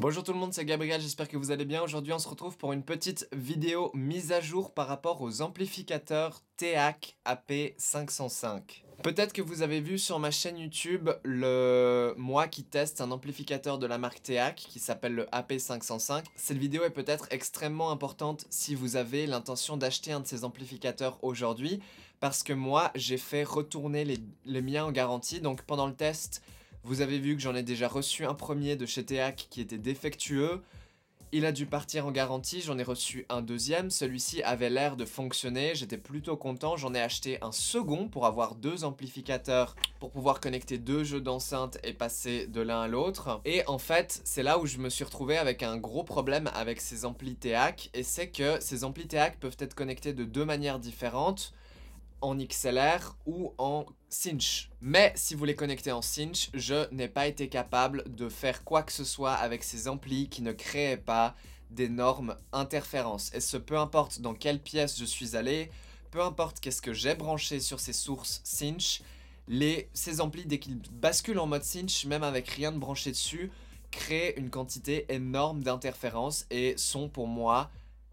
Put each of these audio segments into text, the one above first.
Bonjour tout le monde, c'est Gabriel, j'espère que vous allez bien. Aujourd'hui, on se retrouve pour une petite vidéo mise à jour par rapport aux amplificateurs TEAC AP505. Peut-être que vous avez vu sur ma chaîne YouTube le moi qui teste un amplificateur de la marque TEAC qui s'appelle le AP505. Cette vidéo est peut-être extrêmement importante si vous avez l'intention d'acheter un de ces amplificateurs aujourd'hui parce que moi, j'ai fait retourner les, les miens en garantie. Donc pendant le test, vous avez vu que j'en ai déjà reçu un premier de chez Teac qui était défectueux. Il a dû partir en garantie, j'en ai reçu un deuxième, celui-ci avait l'air de fonctionner, j'étais plutôt content, j'en ai acheté un second pour avoir deux amplificateurs, pour pouvoir connecter deux jeux d'enceinte et passer de l'un à l'autre. Et en fait, c'est là où je me suis retrouvé avec un gros problème avec ces amplis TEAC, et c'est que ces amplis TEAC peuvent être connectés de deux manières différentes en XLR ou en cinch. Mais si vous les connectez en cinch, je n'ai pas été capable de faire quoi que ce soit avec ces amplis qui ne créaient pas d'énormes interférences. Et ce peu importe dans quelle pièce je suis allé, peu importe qu'est-ce que j'ai branché sur ces sources cinch, les, ces amplis, dès qu'ils basculent en mode cinch, même avec rien de branché dessus, créent une quantité énorme d'interférences et sont pour moi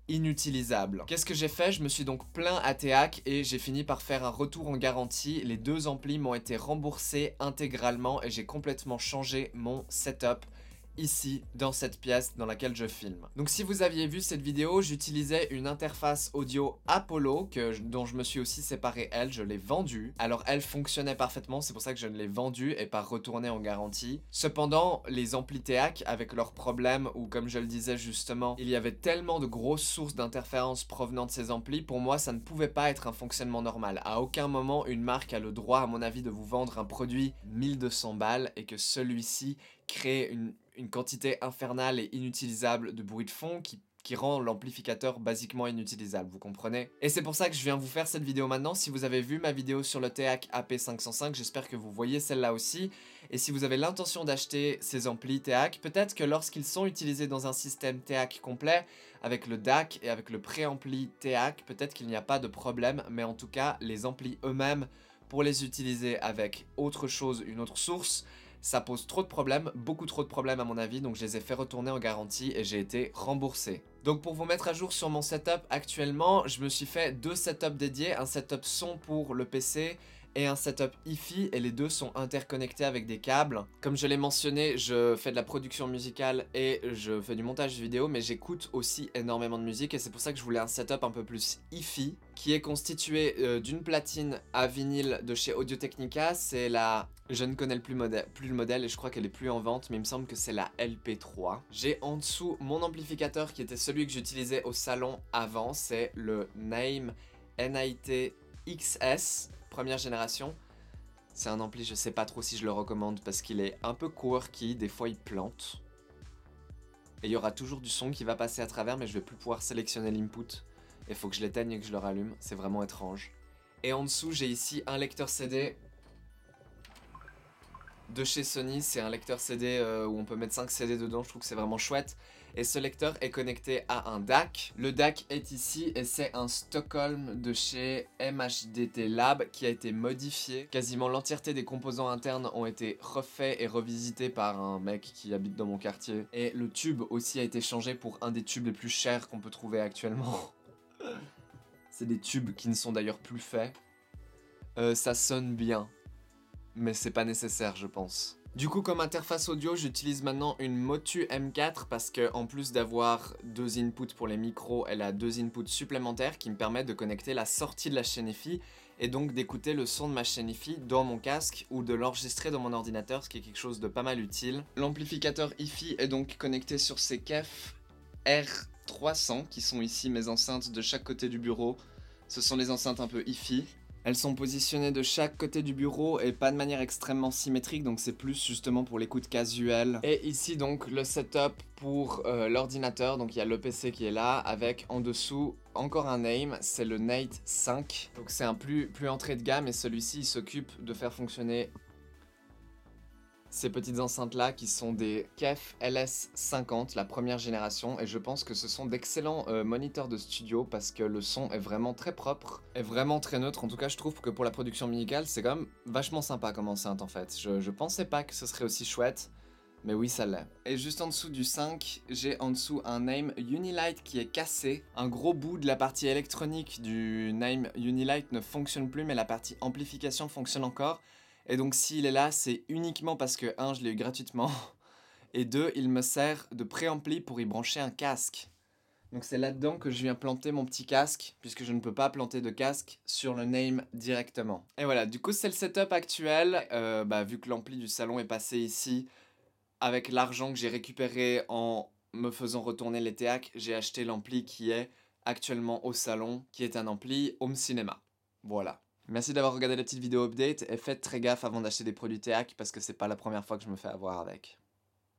inutilisable. Qu'est-ce que j'ai fait Je me suis donc plein à Théac et j'ai fini par faire un retour en garantie. Les deux amplis m'ont été remboursés intégralement et j'ai complètement changé mon setup ici, dans cette pièce dans laquelle je filme. Donc si vous aviez vu cette vidéo, j'utilisais une interface audio Apollo, que, dont je me suis aussi séparé elle, je l'ai vendue. Alors elle fonctionnait parfaitement, c'est pour ça que je ne l'ai vendue et pas retournée en garantie. Cependant, les amplis TEAC, avec leurs problèmes, ou comme je le disais justement, il y avait tellement de grosses sources d'interférences provenant de ces amplis, pour moi ça ne pouvait pas être un fonctionnement normal. À aucun moment une marque a le droit, à mon avis, de vous vendre un produit 1200 balles et que celui-ci crée une une quantité infernale et inutilisable de bruit de fond qui rend l'amplificateur basiquement inutilisable, vous comprenez Et c'est pour ça que je viens vous faire cette vidéo maintenant, si vous avez vu ma vidéo sur le TEAC AP505, j'espère que vous voyez celle-là aussi, et si vous avez l'intention d'acheter ces amplis TEAC, peut-être que lorsqu'ils sont utilisés dans un système TEAC complet, avec le DAC et avec le préampli TEAC, peut-être qu'il n'y a pas de problème, mais en tout cas, les amplis eux-mêmes, pour les utiliser avec autre chose, une autre source, ça pose trop de problèmes, beaucoup trop de problèmes à mon avis, donc je les ai fait retourner en garantie et j'ai été remboursé. Donc pour vous mettre à jour sur mon setup actuellement, je me suis fait deux setups dédiés, un setup son pour le PC et un setup hi-fi et les deux sont interconnectés avec des câbles. Comme je l'ai mentionné, je fais de la production musicale et je fais du montage vidéo, mais j'écoute aussi énormément de musique et c'est pour ça que je voulais un setup un peu plus hi-fi qui est constitué euh, d'une platine à vinyle de chez Audio Technica, c'est la... Je ne connais le plus, plus le modèle et je crois qu'elle est plus en vente, mais il me semble que c'est la LP3. J'ai en dessous mon amplificateur qui était celui que j'utilisais au salon avant, c'est le Name NIT XS première génération. C'est un ampli, je sais pas trop si je le recommande parce qu'il est un peu quirky, des fois il plante. Et il y aura toujours du son qui va passer à travers, mais je vais plus pouvoir sélectionner l'input. Il faut que je l'éteigne et que je le rallume, c'est vraiment étrange. Et en dessous, j'ai ici un lecteur CD de chez Sony, c'est un lecteur CD euh, où on peut mettre 5 CD dedans, je trouve que c'est vraiment chouette. Et ce lecteur est connecté à un DAC. Le DAC est ici et c'est un Stockholm de chez MHDT Lab qui a été modifié. Quasiment l'entièreté des composants internes ont été refaits et revisités par un mec qui habite dans mon quartier. Et le tube aussi a été changé pour un des tubes les plus chers qu'on peut trouver actuellement. c'est des tubes qui ne sont d'ailleurs plus faits. Euh, ça sonne bien mais c'est pas nécessaire, je pense. Du coup, comme interface audio, j'utilise maintenant une Motu M4 parce que, en plus d'avoir deux inputs pour les micros, elle a deux inputs supplémentaires qui me permettent de connecter la sortie de la chaîne EFI et donc d'écouter le son de ma chaîne EFI dans mon casque ou de l'enregistrer dans mon ordinateur, ce qui est quelque chose de pas mal utile. L'amplificateur EFI est donc connecté sur ces kef R300 qui sont ici mes enceintes de chaque côté du bureau. Ce sont les enceintes un peu EFI elles sont positionnées de chaque côté du bureau et pas de manière extrêmement symétrique, donc c'est plus justement pour l'écoute casuelle. Et ici donc le setup pour euh, l'ordinateur, donc il y a le PC qui est là, avec en dessous encore un name, c'est le Nate 5. Donc c'est un plus, plus entrée de gamme et celui-ci s'occupe de faire fonctionner ces petites enceintes-là qui sont des KEF LS50, la première génération, et je pense que ce sont d'excellents euh, moniteurs de studio parce que le son est vraiment très propre, est vraiment très neutre. En tout cas, je trouve que pour la production musicale, c'est quand même vachement sympa comme enceinte en fait. Je, je pensais pas que ce serait aussi chouette. Mais oui, ça l'est. Et juste en dessous du 5, j'ai en dessous un name Unilight qui est cassé. Un gros bout de la partie électronique du name Unilight ne fonctionne plus, mais la partie amplification fonctionne encore. Et donc s'il est là, c'est uniquement parce que, un, je l'ai eu gratuitement, et deux, il me sert de préampli pour y brancher un casque. Donc c'est là-dedans que je viens planter mon petit casque, puisque je ne peux pas planter de casque sur le name directement. Et voilà, du coup c'est le setup actuel. Euh, bah, vu que l'ampli du salon est passé ici, avec l'argent que j'ai récupéré en me faisant retourner les théâtres, j'ai acheté l'ampli qui est actuellement au salon, qui est un ampli home cinéma. Voilà. Merci d'avoir regardé la petite vidéo update et faites très gaffe avant d'acheter des produits TEAC parce que c'est pas la première fois que je me fais avoir avec.